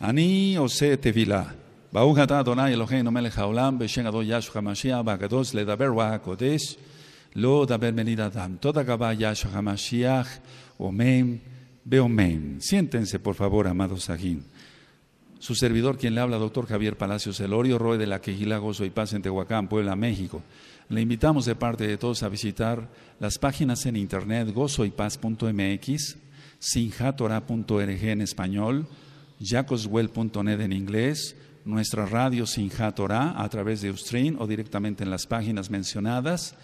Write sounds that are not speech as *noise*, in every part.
אני עושה תפילה. ברוך אתה אדוני אלוהינו מלך העולם בשם אדון ישו המשיח le לדבר lo הקודש לא דבר benvenida אדם. תודה רבה ישו המשיח אמן beomen. Siéntense por favor amados ajín. Su servidor, quien le habla, doctor Javier Palacios Elorio, Roy de la Quejila Gozo y Paz en Tehuacán, Puebla, México. Le invitamos de parte de todos a visitar las páginas en internet gozoypaz.mx, sinjatora.org en español, jacoswell.net en inglés, nuestra radio Sinjatora a través de Ustream o directamente en las páginas mencionadas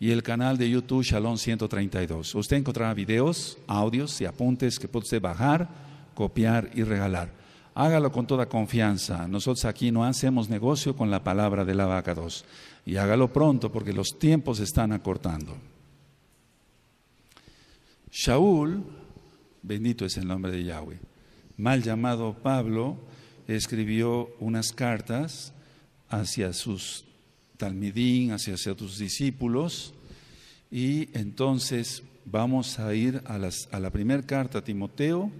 y el canal de YouTube Shalom 132. Usted encontrará videos, audios y apuntes que puede bajar, copiar y regalar. Hágalo con toda confianza. Nosotros aquí no hacemos negocio con la palabra de la vaca 2. Y hágalo pronto porque los tiempos están acortando. Shaul, bendito es el nombre de Yahweh mal llamado Pablo, escribió unas cartas hacia sus talmidín, hacia, sus discípulos, y entonces vamos a ir a, a la primera carta a Timoteo,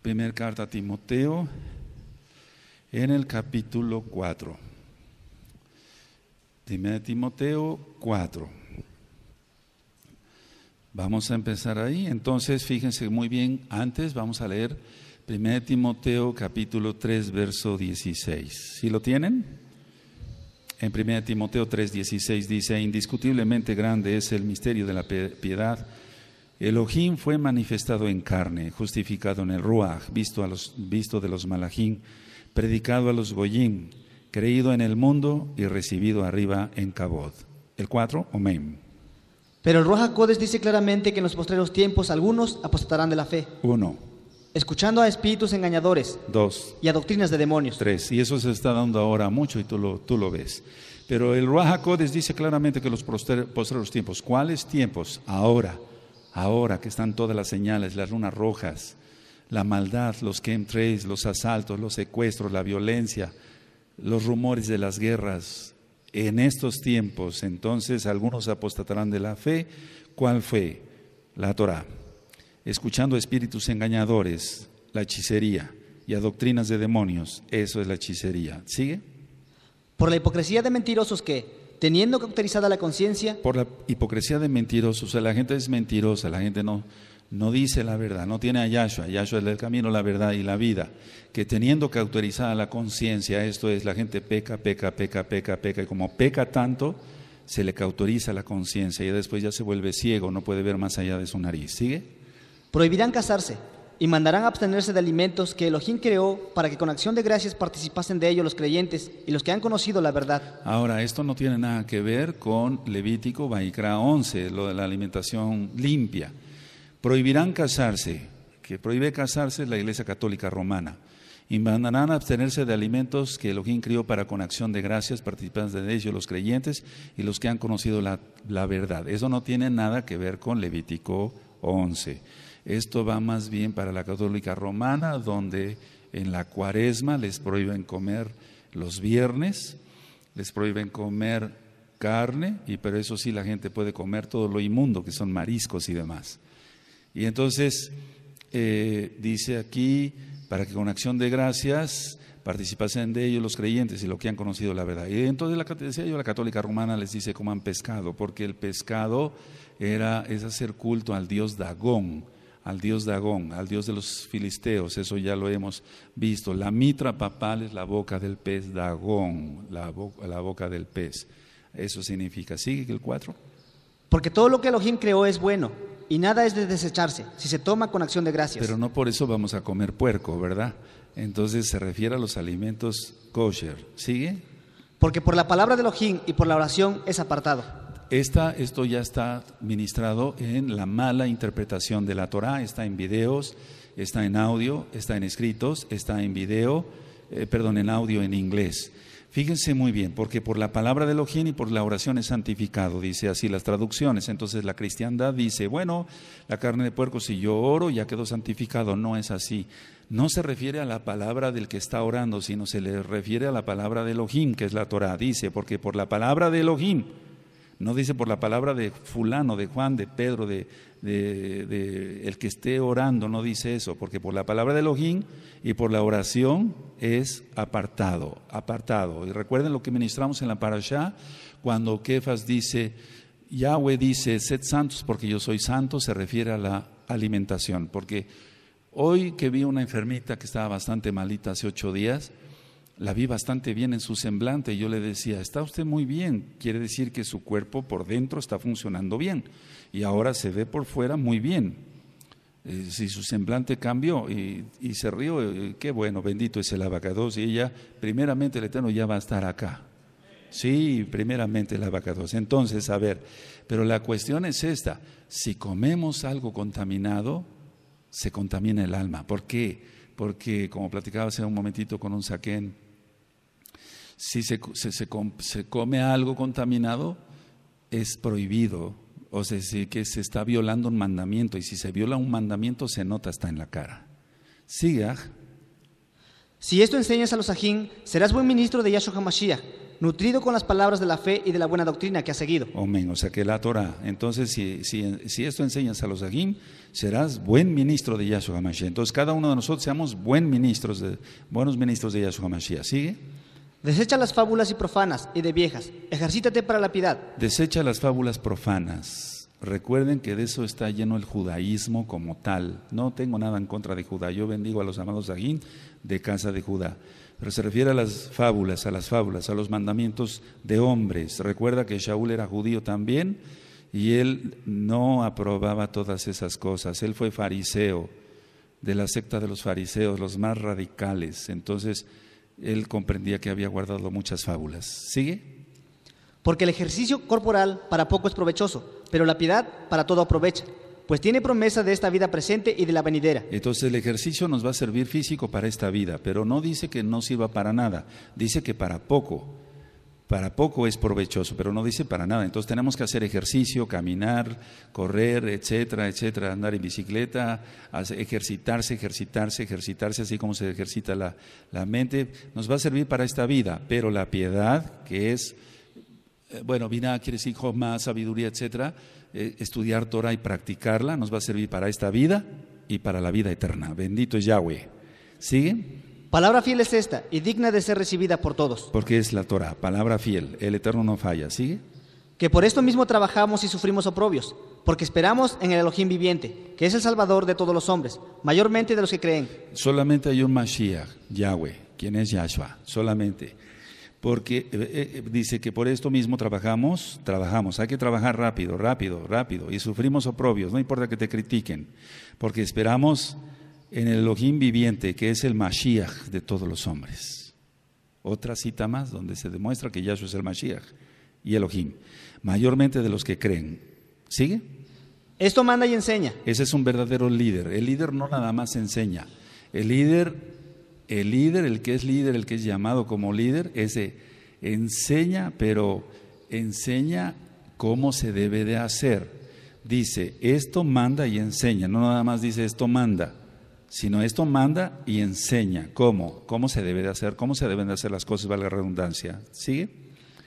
primera carta a Timoteo, en el capítulo 4. Timoteo 4. Vamos a empezar ahí. Entonces, fíjense muy bien, antes vamos a leer 1 Timoteo capítulo 3, verso 16. ¿Sí lo tienen? En 1 Timoteo 3, 16 dice, indiscutiblemente grande es el misterio de la piedad. Elohim fue manifestado en carne, justificado en el Ruach, visto, a los, visto de los Malachim, predicado a los Goyim, creído en el mundo y recibido arriba en Cabod. El 4, pero el Roja Codes dice claramente que en los postreros tiempos algunos apostarán de la fe. Uno. Escuchando a espíritus engañadores. Dos. Y a doctrinas de demonios. Tres. Y eso se está dando ahora mucho y tú lo, tú lo ves. Pero el Roja Codes dice claramente que los postreros tiempos. ¿Cuáles tiempos? Ahora. Ahora que están todas las señales, las lunas rojas, la maldad, los chemtrails, los asaltos, los secuestros, la violencia, los rumores de las guerras, en estos tiempos, entonces algunos apostatarán de la fe. ¿Cuál fue? La Torá. Escuchando espíritus engañadores, la hechicería y a doctrinas de demonios, eso es la hechicería. ¿Sigue? Por la hipocresía de mentirosos que, teniendo caracterizada la conciencia... Por la hipocresía de mentirosos, o sea, la gente es mentirosa, la gente no, no dice la verdad, no tiene a Yahshua, Yahshua es el camino, la verdad y la vida, que teniendo que cauterizada la conciencia, esto es, la gente peca, peca, peca, peca, peca, y como peca tanto, se le cauteriza la conciencia y después ya se vuelve ciego, no puede ver más allá de su nariz. ¿Sigue? Prohibirán casarse y mandarán abstenerse de alimentos que Elohim creó para que con acción de gracias participasen de ellos los creyentes y los que han conocido la verdad. Ahora, esto no tiene nada que ver con Levítico, Baikra 11, lo de la alimentación limpia. Prohibirán casarse, que prohíbe casarse la Iglesia Católica Romana. Y mandarán a abstenerse de alimentos que Elohim crió para con acción de gracias, participantes de ellos, los creyentes y los que han conocido la, verdad. Eso no tiene nada que ver con Levítico 11. Esto va más bien para la católica romana, donde en la cuaresma les prohíben comer los viernes, les prohíben comer carne, y pero eso sí la gente puede comer todo lo inmundo, que son mariscos y demás. Y entonces eh, dice aquí, para que con acción de gracias participasen de ellos los creyentes y lo que han conocido la verdad. Y entonces la yo, la católica romana les dice cómo han pescado, porque el pescado era, es hacer culto al dios Dagón, al dios Dagón, al dios de los filisteos, eso ya lo hemos visto. La mitra papal es la boca del pez Dagón, la, la boca del pez. Eso significa, ¿sigue el cuatro Porque todo lo que Elohim creó es bueno y nada es de desecharse si se toma con acción de gracias. Pero no por eso vamos a comer puerco, ¿verdad? Entonces se refiere a los alimentos kosher. ¿Sigue? Porque por la palabra de Elohim y por la oración es apartado. Esta, esto ya está ministrado en la mala interpretación de la Torah, está en videos, está en audio, está en escritos, está en video, eh, perdón, en audio en inglés. Fíjense muy bien, porque por la palabra de Elohim y por la oración es santificado, dice así las traducciones. Entonces la cristiandad dice, bueno, la carne de puerco si yo oro ya quedó santificado. No es así. No se refiere a la palabra del que está orando, sino se le refiere a la palabra de Elohim, que es la Torah. Dice, porque por la palabra de Elohim, no dice por la palabra de fulano, de Juan, de Pedro, de, el que esté orando, no dice eso, porque por la palabra de Elohim y por la oración es apartado, apartado. Y recuerden lo que ministramos en la parashá, cuando Kefas dice, Yahweh dice, sed santos porque yo soy santo, se refiere a la alimentación, porque hoy que vi una enfermita que estaba bastante malita hace ocho días, la vi bastante bien en su semblante. y Yo le decía, está usted muy bien, quiere decir que su cuerpo por dentro está funcionando bien y ahora se ve por fuera muy bien. Eh, si su semblante cambió y, se rió, eh, qué bueno, bendito es el abacados. Y ella, primeramente el Eterno ya va a estar acá. Sí, primeramente el abacados. Entonces, a ver, pero la cuestión es esta, si comemos algo contaminado, se contamina el alma. ¿Por qué? Porque, como platicaba hace un momentito con un saquén, si se, come algo contaminado, es prohibido. O sea, que se está violando un mandamiento. Y si se viola un mandamiento, se nota hasta en la cara. Siga. Si esto enseñas a los ajín, serás buen ministro de Yahshua Hamashiach, nutrido con las palabras de la fe y de la buena doctrina que ha seguido. o sea que la Torah. Entonces, si, esto enseñas a los ajín, serás buen ministro de Yahshua Hamashiach. Entonces, cada uno de nosotros seamos buen ministros buenos ministros de Yahshua Hamashiach. ¿Sigue? Desecha las fábulas y profanas y de viejas. Ejercítate para la piedad. Desecha las fábulas profanas. Recuerden que de eso está lleno el judaísmo como tal. No tengo nada en contra de Judá. Yo bendigo a los amados Aguín de casa de Judá. Pero se refiere a las fábulas, a las fábulas, a los mandamientos de hombres. Recuerda que Shaul era judío también y él no aprobaba todas esas cosas. Él fue fariseo de la secta de los fariseos, los más radicales. Entonces, él comprendía que había guardado muchas fábulas. ¿Sigue? Porque el ejercicio corporal para poco es provechoso, pero la piedad para todo aprovecha, pues tiene promesa de esta vida presente y de la venidera. Entonces el ejercicio nos va a servir físico para esta vida, pero no dice que no sirva para nada, dice que para poco para poco es provechoso, pero no dice para nada. Entonces tenemos que hacer ejercicio, caminar, correr, etcétera, etcétera, andar en bicicleta, ejercitarse, ejercitarse, ejercitarse, así como se ejercita la, mente. Nos va a servir para esta vida, pero la piedad, que es, eh, bueno, vina quiere decir más sabiduría, etcétera, eh, estudiar Torah y practicarla, nos va a servir para esta vida y para la vida eterna. Bendito es Yahweh. ¿Sigue? Palabra fiel es esta y digna de ser recibida por todos. Porque es la Torah, palabra fiel, el Eterno no falla, ¿sigue? Que por esto mismo trabajamos y sufrimos oprobios, porque esperamos en el Elohim viviente, que es el Salvador de todos los hombres, mayormente de los que creen. Solamente hay un Mashiach, Yahweh, quien es Yahshua, solamente. Porque eh, eh, eh, dice que por esto mismo trabajamos, trabajamos, hay que trabajar rápido, rápido, rápido, y sufrimos oprobios, no importa que te critiquen, porque esperamos en el Elohim viviente, que es el Mashiach de todos los hombres. Otra cita más donde se demuestra que Yahshua es el Mashiach y el Elohim, mayormente de los que creen. ¿Sigue? Esto manda y enseña. Ese es un verdadero líder. El líder no nada más enseña. El líder, el líder, el que es líder, el que es llamado como líder, ese enseña, pero enseña cómo se debe de hacer. Dice, esto manda y enseña. No nada más dice esto manda sino esto manda y enseña cómo, cómo se debe de hacer, cómo se deben de hacer las cosas, valga la redundancia. ¿Sigue?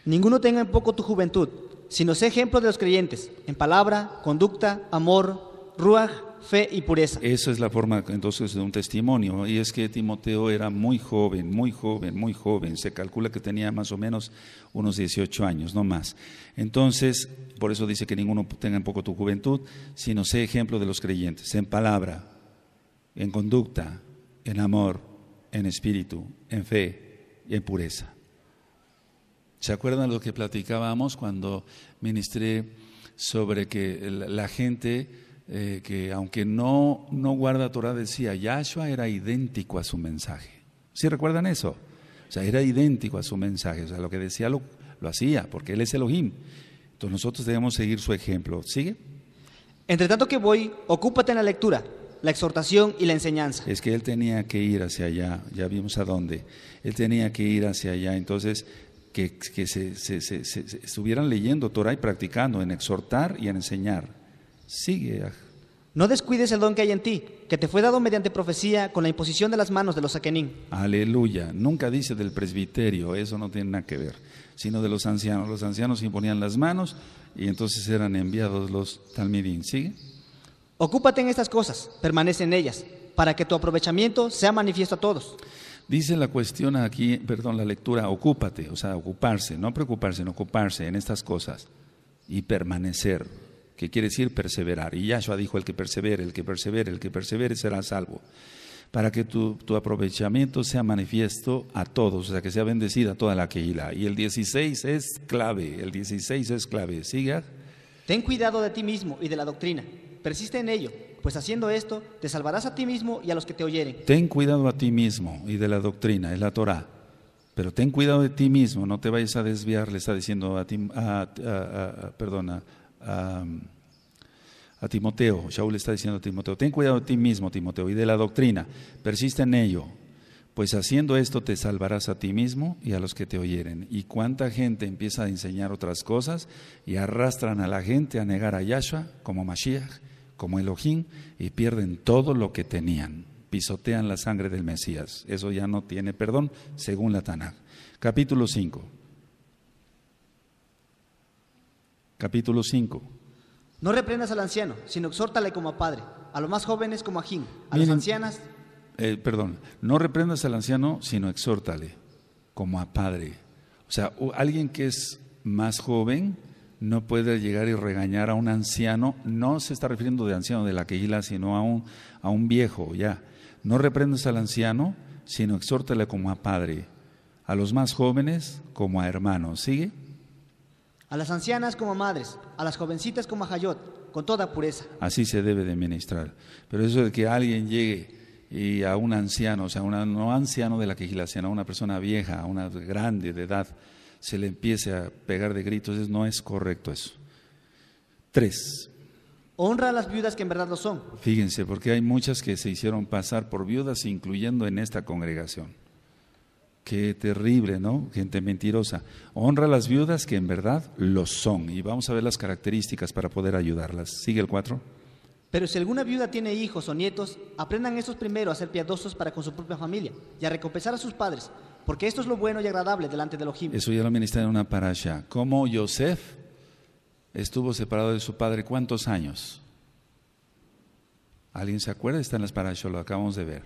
Ninguno tenga en poco tu juventud, sino sé ejemplo de los creyentes, en palabra, conducta, amor, ruaj, fe y pureza. Esa es la forma entonces de un testimonio, y es que Timoteo era muy joven, muy joven, muy joven, se calcula que tenía más o menos unos 18 años, no más. Entonces, por eso dice que ninguno tenga en poco tu juventud, sino sé ejemplo de los creyentes, en palabra, en conducta, en amor, en espíritu, en fe y en pureza. ¿Se acuerdan lo que platicábamos cuando ministré sobre que la gente eh, que aunque no, no guarda Torah decía, Yahshua era idéntico a su mensaje? ¿Sí recuerdan eso? O sea, era idéntico a su mensaje, o sea, lo que decía lo, lo hacía, porque él es Elohim. Entonces nosotros debemos seguir su ejemplo. ¿Sigue? Entre tanto que voy, ocúpate en la lectura la exhortación y la enseñanza. Es que él tenía que ir hacia allá, ya vimos a dónde. Él tenía que ir hacia allá, entonces que, se, estuvieran leyendo Torah y practicando en exhortar y en enseñar. Sigue. No descuides el don que hay en ti, que te fue dado mediante profecía con la imposición de las manos de los Akenín. Aleluya. Nunca dice del presbiterio, eso no tiene nada que ver, sino de los ancianos. Los ancianos imponían las manos y entonces eran enviados los talmidín. ¿Sigue? Ocúpate en estas cosas, permanece en ellas, para que tu aprovechamiento sea manifiesto a todos. Dice la cuestión aquí, perdón, la lectura, ocúpate, o sea, ocuparse, no preocuparse, no ocuparse en estas cosas y permanecer, que quiere decir perseverar. Y ya Yahshua dijo, el que persevere, el que persevere, el que persevere será salvo, para que tu, aprovechamiento sea manifiesto a todos, o sea, que sea bendecida toda la Keilah. Y el 16 es clave, el 16 es clave. Siga. Ten cuidado de ti mismo y de la doctrina persiste en ello, pues haciendo esto te salvarás a ti mismo y a los que te oyeren. Ten cuidado a ti mismo y de la doctrina, es la Torah. Pero ten cuidado de ti mismo, no te vayas a desviar, le está diciendo a, perdona, a Timoteo, Shaul le está diciendo a Timoteo, ten cuidado de ti mismo, Timoteo, y de la doctrina, persiste en ello, pues haciendo esto te salvarás a ti mismo y a los que te oyeren. Y cuánta gente empieza a enseñar otras cosas y arrastran a la gente a negar a Yahshua como Mashiach como ojín... y pierden todo lo que tenían. Pisotean la sangre del Mesías. Eso ya no tiene perdón, según la Tanakh... Capítulo 5. Capítulo 5. No reprendas al anciano, sino exhórtale como a padre, a los más jóvenes como a Jim, a las ancianas. Eh, perdón, no reprendas al anciano, sino exhórtale como a padre. O sea, alguien que es más joven, no puede llegar y regañar a un anciano, no se está refiriendo de anciano de la quejila, sino a un, a un viejo, ya. No reprendas al anciano, sino exhórtale como a padre, a los más jóvenes como a hermanos. ¿Sigue? A las ancianas como a madres, a las jovencitas como a jayot, con toda pureza. Así se debe de ministrar. Pero eso de que alguien llegue y a un anciano, o sea, no anciano de la quejila, sino a una persona vieja, a una grande de edad, se le empiece a pegar de gritos. no es correcto eso. Tres. Honra a las viudas que en verdad lo son. Fíjense, porque hay muchas que se hicieron pasar por viudas, incluyendo en esta congregación. Qué terrible, ¿no? Gente mentirosa. Honra a las viudas que en verdad lo son. Y vamos a ver las características para poder ayudarlas. Sigue el cuatro... Pero si alguna viuda tiene hijos o nietos, aprendan esos primero a ser piadosos para con su propia familia y a recompensar a sus padres, porque esto es lo bueno y agradable delante de Elohim. Eso ya lo ministra en una parasha. ¿Cómo Joseph estuvo separado de su padre cuántos años? ¿Alguien se acuerda? Está en las parashas, lo acabamos de ver.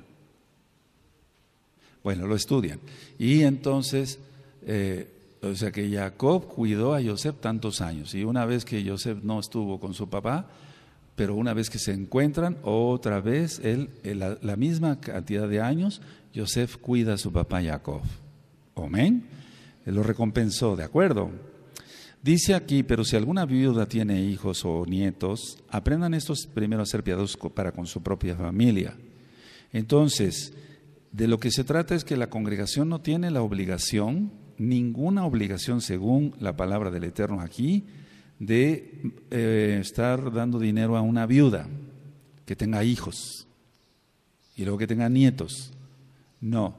Bueno, lo estudian. Y entonces, eh, o sea que Jacob cuidó a Yosef tantos años. Y una vez que Yosef no estuvo con su papá, pero una vez que se encuentran, otra vez él, eh, la misma cantidad de años, Joseph cuida a su papá Jacob. Amén. lo recompensó, ¿de acuerdo? Dice aquí, pero si alguna viuda tiene hijos o nietos, aprendan estos primero a ser piadosos para con su propia familia. Entonces, de lo que se trata es que la congregación no tiene la obligación, ninguna obligación según la palabra del Eterno aquí, de eh, estar dando dinero a una viuda que tenga hijos y luego que tenga nietos. No,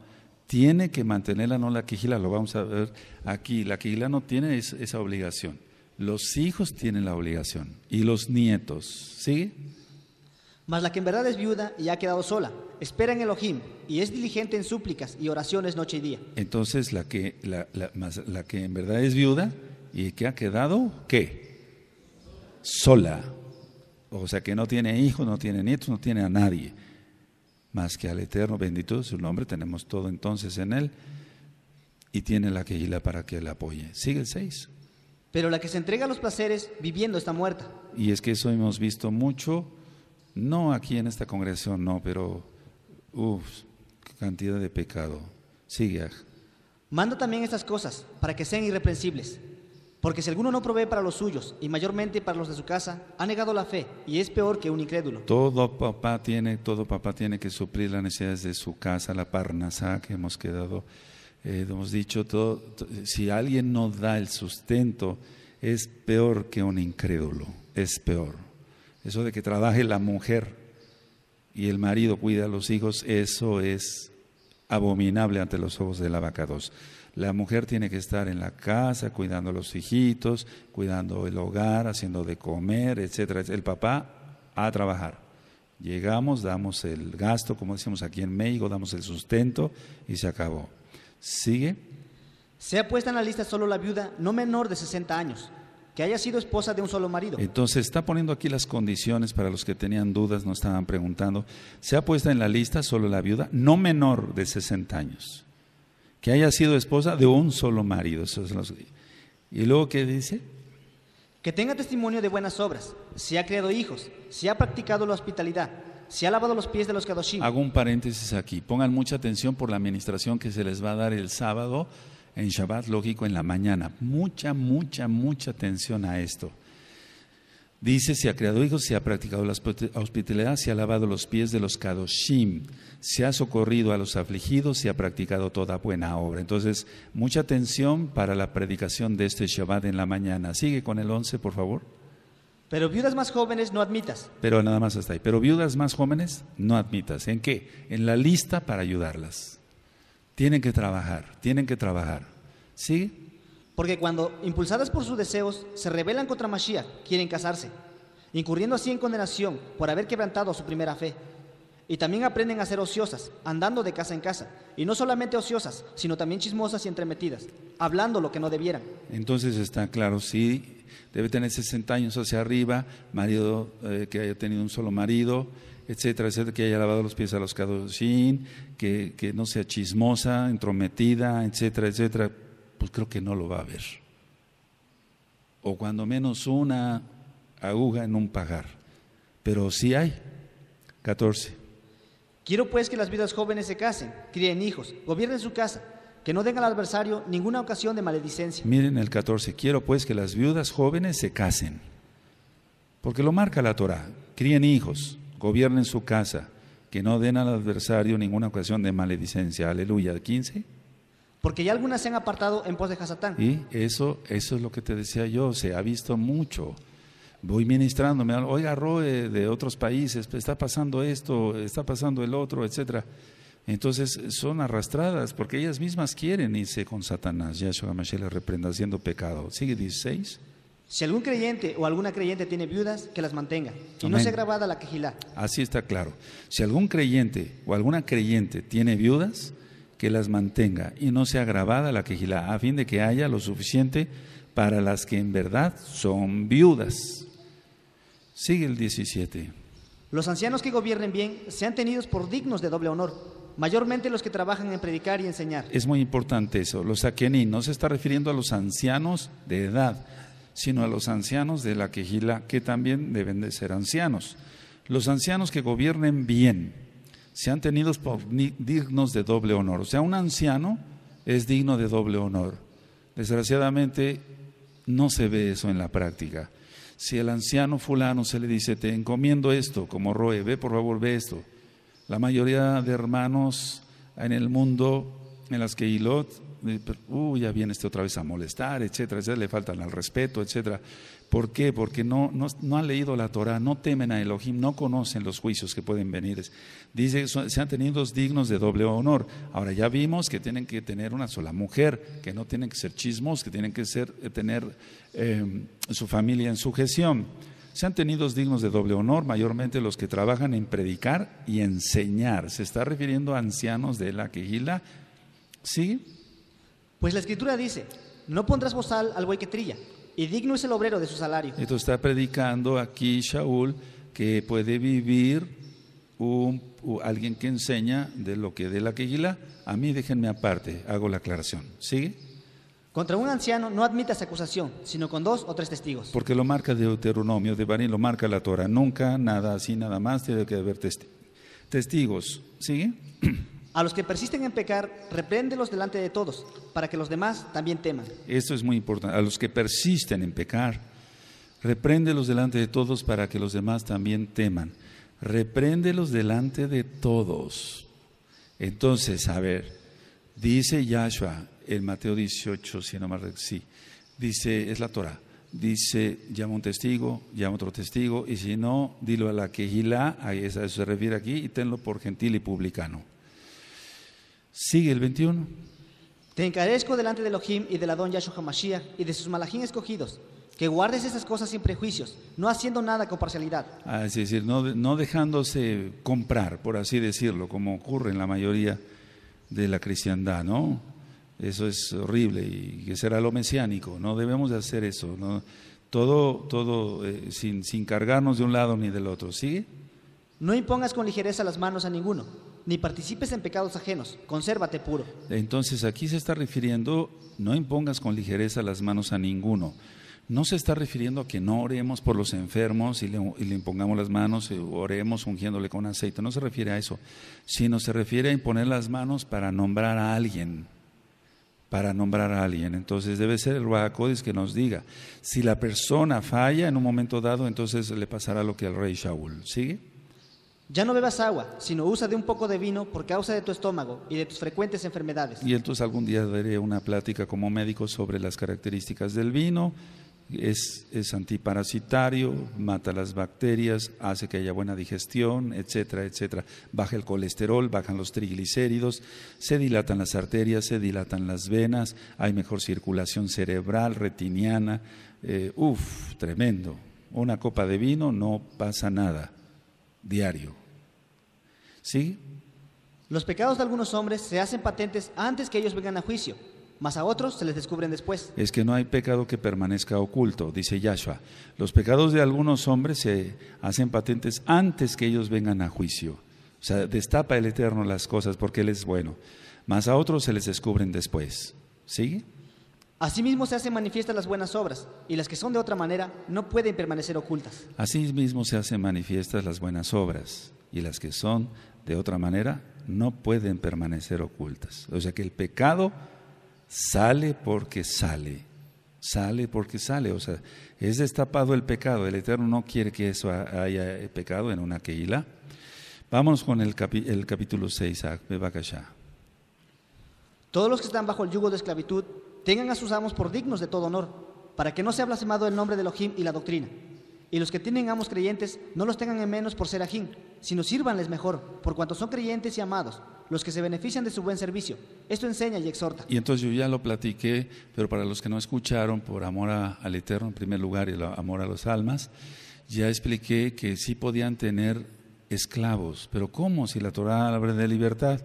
tiene que mantenerla, no la quijila, lo vamos a ver aquí. La quijila no tiene esa obligación. Los hijos tienen la obligación y los nietos. ¿Sigue? Mas la que en verdad es viuda y ha quedado sola, espera en el ojim y es diligente en súplicas y oraciones noche y día. Entonces la que, la, la, la que en verdad es viuda y que ha quedado, ¿qué? Sola. O sea que no tiene hijos, no tiene nietos, no tiene a nadie más que al Eterno. Bendito su nombre, tenemos todo entonces en Él. Y tiene la quejila para que Él apoye. Sigue el 6. Pero la que se entrega a los placeres viviendo está muerta. Y es que eso hemos visto mucho, no aquí en esta congregación, no, pero uff, cantidad de pecado. Sigue. Ah. Manda también estas cosas para que sean irreprensibles. Porque si alguno no provee para los suyos y mayormente para los de su casa, ha negado la fe y es peor que un incrédulo. Todo papá tiene, todo papá tiene que suplir las necesidades de su casa, la parnasá que hemos quedado, eh, hemos dicho todo, Si alguien no da el sustento, es peor que un incrédulo, es peor. Eso de que trabaje la mujer y el marido cuida a los hijos, eso es abominable ante los ojos de vaca abacados. La mujer tiene que estar en la casa, cuidando a los hijitos, cuidando el hogar, haciendo de comer, etcétera. El papá a trabajar. Llegamos, damos el gasto, como decimos aquí en México, damos el sustento y se acabó. Sigue. Se ha puesto en la lista solo la viuda no menor de 60 años, que haya sido esposa de un solo marido. Entonces está poniendo aquí las condiciones para los que tenían dudas, no estaban preguntando. Se ha puesto en la lista solo la viuda no menor de 60 años que haya sido esposa de un solo marido. Y luego, ¿qué dice? Que tenga testimonio de buenas obras, si ha creado hijos, si ha practicado la hospitalidad, si ha lavado los pies de los Kadoshim. Hago un paréntesis aquí. Pongan mucha atención por la administración que se les va a dar el sábado en Shabbat, lógico, en la mañana. Mucha, mucha, mucha atención a esto. Dice, se ha creado hijos, se ha practicado la hospitalidad, se ha lavado los pies de los kadoshim, se ha socorrido a los afligidos, se ha practicado toda buena obra. Entonces, mucha atención para la predicación de este Shabbat en la mañana. Sigue con el 11, por favor. Pero viudas más jóvenes no admitas. Pero nada más hasta ahí. Pero viudas más jóvenes no admitas. ¿En qué? En la lista para ayudarlas. Tienen que trabajar, tienen que trabajar. ¿Sigue? Porque cuando, impulsadas por sus deseos, se rebelan contra Mashiach, quieren casarse, incurriendo así en condenación por haber quebrantado su primera fe. Y también aprenden a ser ociosas, andando de casa en casa. Y no solamente ociosas, sino también chismosas y entremetidas, hablando lo que no debieran. Entonces está claro, sí, debe tener 60 años hacia arriba, marido eh, que haya tenido un solo marido, etcétera, etcétera, que haya lavado los pies a los kadoshim, que, que no sea chismosa, entrometida, etcétera, etcétera pues creo que no lo va a ver. O cuando menos una aguja en un pagar. Pero sí hay. 14. Quiero pues que las viudas jóvenes se casen, críen hijos, gobiernen su casa, que no den al adversario ninguna ocasión de maledicencia. Miren el 14. Quiero pues que las viudas jóvenes se casen. Porque lo marca la Torah. Críen hijos, gobiernen su casa, que no den al adversario ninguna ocasión de maledicencia. Aleluya. 15. Porque ya algunas se han apartado en pos de Hasatán. Y eso, eso es lo que te decía yo, se ha visto mucho. Voy ministrando, me oiga, Roe de otros países, está pasando esto, está pasando el otro, etcétera. Entonces son arrastradas porque ellas mismas quieren irse con Satanás. Ya Mashiach Michelle reprenda haciendo pecado. Sigue 16. Si algún creyente o alguna creyente tiene viudas, que las mantenga. Y no sea grabada la quejilá. Así está claro. Si algún creyente o alguna creyente tiene viudas, que las mantenga y no sea agravada la quejila a fin de que haya lo suficiente para las que en verdad son viudas. Sigue el 17. Los ancianos que gobiernen bien sean tenidos por dignos de doble honor, mayormente los que trabajan en predicar y enseñar. Es muy importante eso. Los aquení no se está refiriendo a los ancianos de edad, sino a los ancianos de la quejila, que también deben de ser ancianos. Los ancianos que gobiernen bien se han tenido dignos de doble honor. O sea, un anciano es digno de doble honor. Desgraciadamente, no se ve eso en la práctica. Si el anciano fulano se le dice, te encomiendo esto, como Roe, ve por favor, ve esto. La mayoría de hermanos en el mundo, en las que Hilot, uh, ya viene este otra vez a molestar, etcétera, etcétera, le faltan al respeto, etcétera. ¿Por qué? Porque no, han leído la Torah, no temen a Elohim, no conocen los juicios que pueden venir. Dice, se han tenidos dignos de doble honor. Ahora ya vimos que tienen que tener una sola mujer, que no tienen que ser chismos, que tienen que ser, eh, tener eh, su familia en sujeción. han tenido dignos de doble honor, mayormente los que trabajan en predicar y enseñar. Se está refiriendo a ancianos de la quejila. ¿Sí? Pues la escritura dice, no pondrás bozal al buey que trilla y digno es el obrero de su salario. Esto está predicando aquí Shaul que puede vivir un, alguien que enseña de lo que de la quejila. A mí déjenme aparte, hago la aclaración. ¿Sigue? Contra un anciano no admitas acusación, sino con dos o tres testigos. Porque lo marca Deuteronomio, de lo marca la Torah. Nunca, nada así, nada más, tiene que haber testigos. ¿Sigue? *clears throat* A los que persisten en pecar, repréndelos delante de todos, para que los demás también teman. Esto es muy importante. A los que persisten en pecar, repréndelos delante de todos, para que los demás también teman. Repréndelos delante de todos. Entonces, a ver, dice Yahshua en Mateo 18, si no más sí, dice, es la Torah, dice, llama un testigo, llama otro testigo, y si no, dilo a la gila, a eso se refiere aquí, y tenlo por gentil y publicano. Sigue el 21. Te encarezco delante de Elohim y de la don Yahshua Mashiach y de sus malajín escogidos, que guardes esas cosas sin prejuicios, no haciendo nada con parcialidad. Ah, es decir, no, dejándose comprar, por así decirlo, como ocurre en la mayoría de la cristiandad, ¿no? Eso es horrible y que será lo mesiánico, no debemos de hacer eso, ¿no? Todo, todo eh, sin, sin cargarnos de un lado ni del otro, ¿sigue? No impongas con ligereza las manos a ninguno, ni participes en pecados ajenos, consérvate puro. Entonces aquí se está refiriendo, no impongas con ligereza las manos a ninguno. No se está refiriendo a que no oremos por los enfermos y le, impongamos las manos, y eh, oremos ungiéndole con aceite, no se refiere a eso, sino se refiere a imponer las manos para nombrar a alguien, para nombrar a alguien. Entonces debe ser el Codis que nos diga, si la persona falla en un momento dado, entonces le pasará lo que al rey Shaul. ¿Sigue? Ya no bebas agua, sino usa de un poco de vino por causa de tu estómago y de tus frecuentes enfermedades. Y entonces algún día daré una plática como médico sobre las características del vino. Es, antiparasitario, mata las bacterias, hace que haya buena digestión, etcétera, etcétera. Baja el colesterol, bajan los triglicéridos, se dilatan las arterias, se dilatan las venas, hay mejor circulación cerebral, retiniana. Eh, uf, tremendo. Una copa de vino no pasa nada diario. ¿Sí? Los pecados de algunos hombres se hacen patentes antes que ellos vengan a juicio, mas a otros se les descubren después. Es que no hay pecado que permanezca oculto, dice Yahshua. Los pecados de algunos hombres se hacen patentes antes que ellos vengan a juicio. O sea, destapa el Eterno las cosas porque Él es bueno, mas a otros se les descubren después. ¿Sí? Asimismo se hacen manifiestas las buenas obras, y las que son de otra manera no pueden permanecer ocultas. Asimismo se hacen manifiestas las buenas obras, y las que son de otra manera no pueden permanecer ocultas. O sea que el pecado sale porque sale, sale porque sale. O sea, es destapado el pecado. El Eterno no quiere que eso haya pecado en una keila. Vamos con el, el capítulo 6, ah, Todos los que están bajo el yugo de esclavitud Tengan a sus amos por dignos de todo honor, para que no sea blasfemado el nombre de Elohim y la doctrina. Y los que tienen amos creyentes, no los tengan en menos por ser ajín, sino sírvanles mejor, por cuanto son creyentes y amados, los que se benefician de su buen servicio. Esto enseña y exhorta. Y entonces yo ya lo platiqué, pero para los que no escucharon, por amor al Eterno en primer lugar y el amor a los almas, ya expliqué que sí podían tener esclavos, pero ¿cómo si la Torah habla de libertad?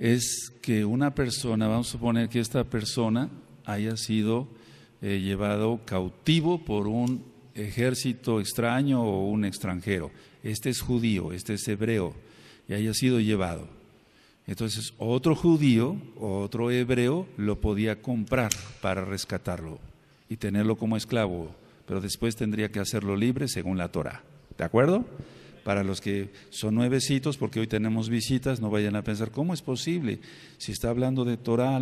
es que una persona, vamos a suponer que esta persona haya sido eh, llevado cautivo por un ejército extraño o un extranjero. Este es judío, este es hebreo, y haya sido llevado. Entonces otro judío o otro hebreo lo podía comprar para rescatarlo y tenerlo como esclavo, pero después tendría que hacerlo libre según la Torah. ¿De acuerdo? para los que son nuevecitos, porque hoy tenemos visitas, no vayan a pensar, ¿cómo es posible? Si está hablando de Torah,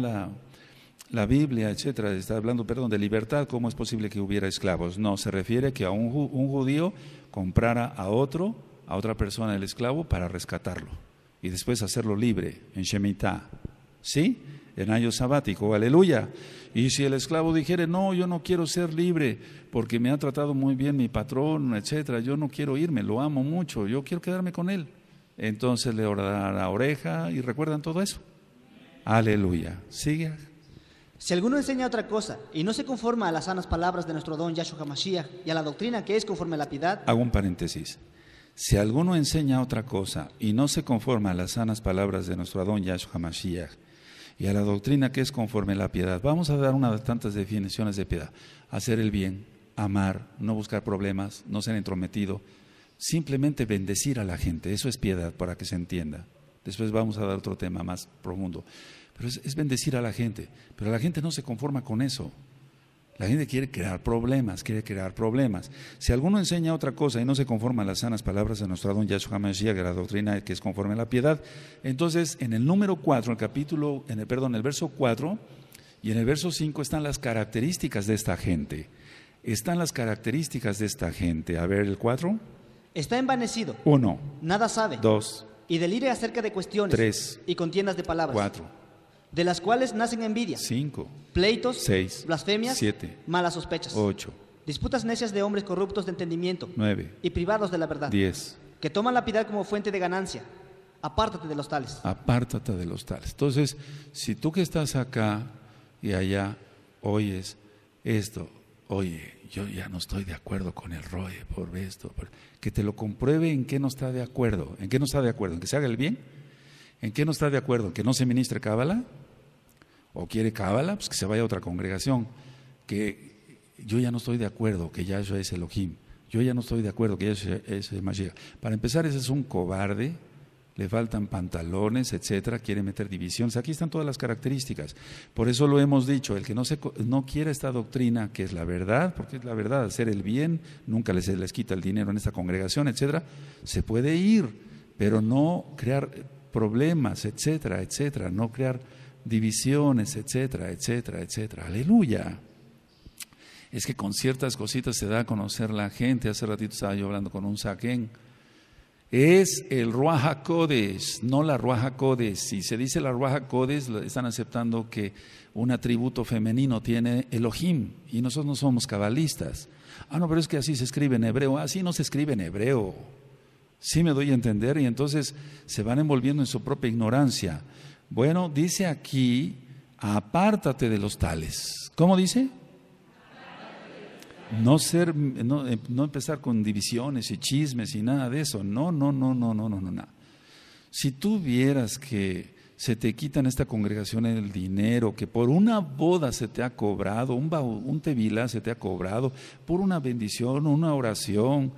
la, Biblia, etcétera, está hablando, perdón, de libertad, ¿cómo es posible que hubiera esclavos? No, se refiere que a un, un judío comprara a otro, a otra persona el esclavo para rescatarlo y después hacerlo libre en Shemitah. ¿Sí? en año sabático, aleluya. Y si el esclavo dijere, no, yo no quiero ser libre porque me ha tratado muy bien mi patrón, etcétera, yo no quiero irme, lo amo mucho, yo quiero quedarme con él. Entonces le a la oreja y recuerdan todo eso. Aleluya. Sigue. Si alguno enseña otra cosa y no se conforma a las sanas palabras de nuestro don Yahshua Hamashiach y a la doctrina que es conforme a la piedad. Hago un paréntesis. Si alguno enseña otra cosa y no se conforma a las sanas palabras de nuestro Adón Yahshua Hamashiach y a la doctrina que es conforme a la piedad. Vamos a dar una de tantas definiciones de piedad. Hacer el bien, amar, no buscar problemas, no ser entrometido, simplemente bendecir a la gente. Eso es piedad para que se entienda. Después vamos a dar otro tema más profundo. Pero es, es bendecir a la gente. Pero la gente no se conforma con eso. La gente quiere crear problemas, quiere crear problemas. Si alguno enseña otra cosa y no se conforma a las sanas palabras de nuestro don Yahshua que la doctrina que es conforme a la piedad, entonces en el número 4, el capítulo, en el, perdón, el verso 4 y en el verso 5 están las características de esta gente. Están las características de esta gente. A ver, el 4. Está envanecido. Uno. Nada sabe. Dos. Y delire acerca de cuestiones. Tres. Y contiendas de palabras. Cuatro de las cuales nacen envidia, 5, pleitos, 6, blasfemias, 7, malas sospechas, 8, disputas necias de hombres corruptos de entendimiento 9, y privados de la verdad, 10, que toman la piedad como fuente de ganancia. Apártate de los tales. Apártate de los tales. Entonces, si tú que estás acá y allá oyes esto, oye, yo ya no estoy de acuerdo con el Roy por esto, que te lo compruebe en qué no está de acuerdo, en qué no está de acuerdo, en que se haga el bien ¿En qué no está de acuerdo? ¿Que no se ministre cábala? ¿O quiere cábala? Pues que se vaya a otra congregación. Que yo ya no estoy de acuerdo que Yahshua es Elohim. Yo ya no estoy de acuerdo que Yahshua es Mashiach. Para empezar, ese es un cobarde. Le faltan pantalones, etcétera, quiere meter divisiones. Aquí están todas las características. Por eso lo hemos dicho: el que no, se, no quiera esta doctrina, que es la verdad, porque es la verdad, hacer el bien, nunca les, les quita el dinero en esta congregación, etcétera, se puede ir, pero no crear problemas, etcétera, etcétera, no crear divisiones, etcétera, etcétera, etcétera. Aleluya. Es que con ciertas cositas se da a conocer la gente. Hace ratito estaba yo hablando con un saquén. Es el Ruaja Codes, no la Ruaja Codes. Si se dice la Ruaja Codes, están aceptando que un atributo femenino tiene Elohim y nosotros no somos cabalistas. Ah, no, pero es que así se escribe en hebreo. Así ah, no se escribe en hebreo. Sí me doy a entender y entonces se van envolviendo en su propia ignorancia. Bueno, dice aquí, apártate de los tales. ¿Cómo dice? No ser, no, eh, no empezar con divisiones y chismes y nada de eso. No, no, no, no, no, no, no, no. Si tú vieras que se te quita en esta congregación el dinero, que por una boda se te ha cobrado, un, un tevilá se te ha cobrado, por una bendición, una oración,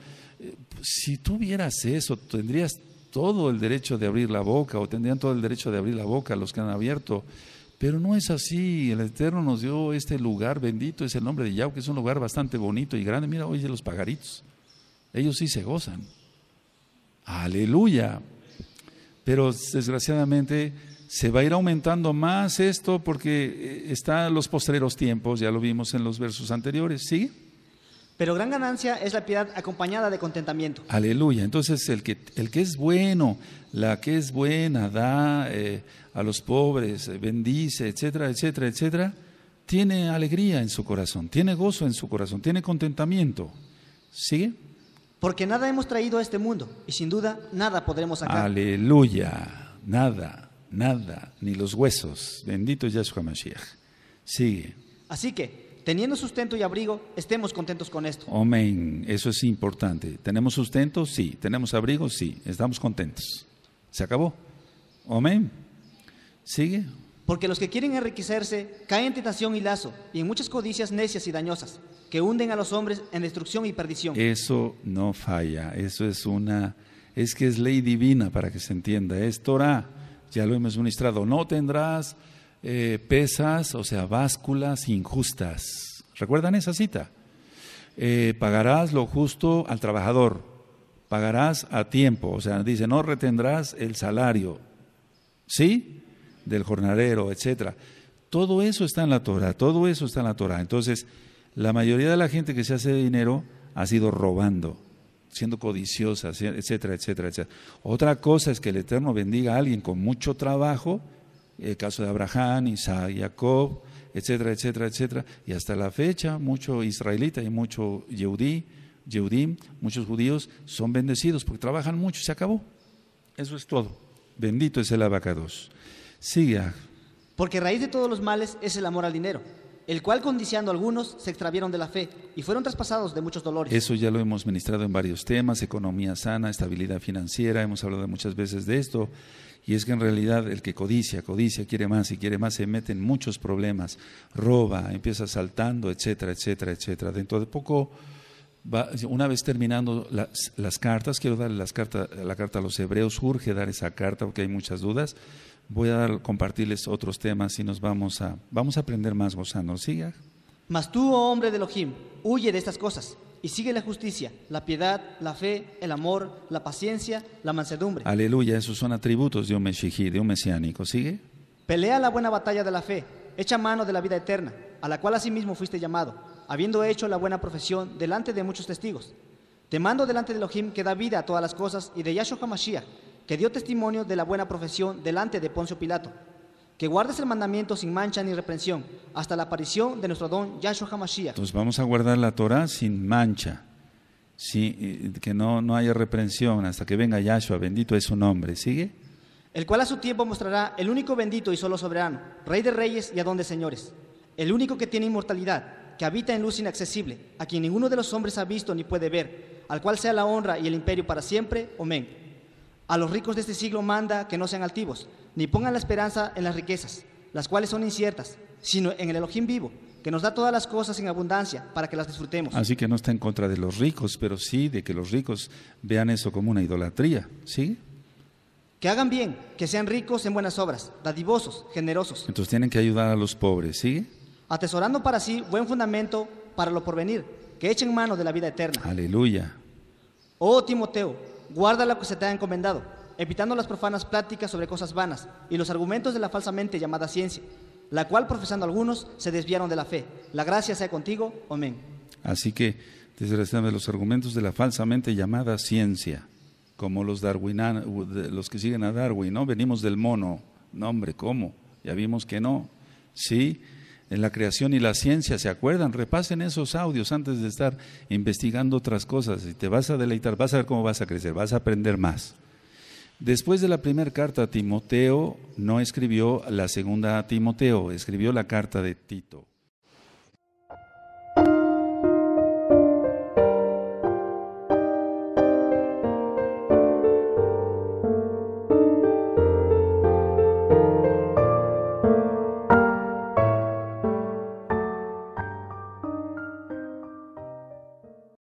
si tú vieras eso, tendrías todo el derecho de abrir la boca o tendrían todo el derecho de abrir la boca los que han abierto. Pero no es así. El Eterno nos dio este lugar, bendito es el nombre de Yahweh, que es un lugar bastante bonito y grande. Mira, oye los pagaritos. Ellos sí se gozan. Aleluya. Pero desgraciadamente se va a ir aumentando más esto porque eh, están los postreros tiempos, ya lo vimos en los versos anteriores. ¿Sigue? Pero gran ganancia es la piedad acompañada de contentamiento. Aleluya. Entonces el que, el que es bueno, la que es buena, da eh, a los pobres, eh, bendice, etcétera, etcétera, etcétera, tiene alegría en su corazón, tiene gozo en su corazón, tiene contentamiento. ¿Sigue? Porque nada hemos traído a este mundo y sin duda nada podremos sacar. Aleluya. Nada, nada, ni los huesos. Bendito Yahshua Mashiach. Sigue. Así que teniendo sustento y abrigo, estemos contentos con esto. Amén, eso es importante. ¿Tenemos sustento? Sí. ¿Tenemos abrigo? Sí. Estamos contentos. Se acabó. Amén. Sigue. Porque los que quieren enriquecerse caen en tentación y lazo, y en muchas codicias necias y dañosas, que hunden a los hombres en destrucción y perdición. Eso no falla, eso es una, es que es ley divina para que se entienda, es Torah, ya lo hemos ministrado, no tendrás eh, pesas, o sea, básculas injustas. ¿Recuerdan esa cita? Eh, pagarás lo justo al trabajador, pagarás a tiempo, o sea, dice, no retendrás el salario, ¿sí? Del jornalero, etcétera. Todo eso está en la Torah, todo eso está en la Torah. Entonces, la mayoría de la gente que se hace dinero ha sido robando, siendo codiciosa, etcétera, etcétera, etcétera. Otra cosa es que el Eterno bendiga a alguien con mucho trabajo el eh, caso de Abraham, Isaac, Jacob, etcétera, etcétera, etcétera. Y hasta la fecha, mucho israelita y mucho yeudí, muchos judíos son bendecidos porque trabajan mucho. Se acabó. Eso es todo. Bendito es el abacados. Sigue. Porque raíz de todos los males es el amor al dinero, el cual condiciando a algunos se extravieron de la fe y fueron traspasados de muchos dolores. Eso ya lo hemos ministrado en varios temas, economía sana, estabilidad financiera, hemos hablado muchas veces de esto. Y es que en realidad el que codicia, codicia, quiere más y quiere más, se mete en muchos problemas, roba, empieza saltando, etcétera, etcétera, etcétera. Dentro de poco, una vez terminando las, cartas, quiero darle las cartas, la carta a los hebreos, urge dar esa carta porque hay muchas dudas. Voy a compartirles otros temas y nos vamos a, vamos a aprender más gozando. ¿Siga? Mas tú, oh hombre de Elohim, huye de estas cosas y sigue la justicia, la piedad, la fe, el amor, la paciencia, la mansedumbre. Aleluya, esos son atributos de un de un mesiánico. ¿Sigue? Pelea la buena batalla de la fe, echa mano de la vida eterna, a la cual asimismo fuiste llamado, habiendo hecho la buena profesión delante de muchos testigos. Te mando delante de Elohim que da vida a todas las cosas y de Yahshua Hamashiach, que dio testimonio de la buena profesión delante de Poncio Pilato que guardes el mandamiento sin mancha ni reprensión, hasta la aparición de nuestro don Yahshua HaMashiach. Entonces vamos a guardar la Torah sin mancha, sí, que no, no haya reprensión hasta que venga Yahshua, bendito es su nombre. ¿Sigue? El cual a su tiempo mostrará el único bendito y solo soberano, Rey de reyes y Adón de señores, el único que tiene inmortalidad, que habita en luz inaccesible, a quien ninguno de los hombres ha visto ni puede ver, al cual sea la honra y el imperio para siempre. Amén. A los ricos de este siglo manda que no sean altivos, ni pongan la esperanza en las riquezas, las cuales son inciertas, sino en el Elohim vivo, que nos da todas las cosas en abundancia para que las disfrutemos. Así que no está en contra de los ricos, pero sí de que los ricos vean eso como una idolatría, ¿sí? Que hagan bien, que sean ricos en buenas obras, dadivosos, generosos. Entonces tienen que ayudar a los pobres, ¿sí? Atesorando para sí buen fundamento para lo porvenir, que echen mano de la vida eterna. Aleluya. Oh Timoteo, guarda lo que se te ha encomendado evitando las profanas pláticas sobre cosas vanas y los argumentos de la falsamente llamada ciencia, la cual profesando algunos se desviaron de la fe. La gracia sea contigo, amén. Así que, de los argumentos de la falsamente llamada ciencia, como los los que siguen a Darwin, ¿no? Venimos del mono. No, hombre, ¿cómo? Ya vimos que no. Sí, en la creación y la ciencia, ¿se acuerdan? Repasen esos audios antes de estar investigando otras cosas y te vas a deleitar, vas a ver cómo vas a crecer, vas a aprender más. Después de la primera carta a Timoteo, no escribió la segunda a Timoteo, escribió la carta de Tito.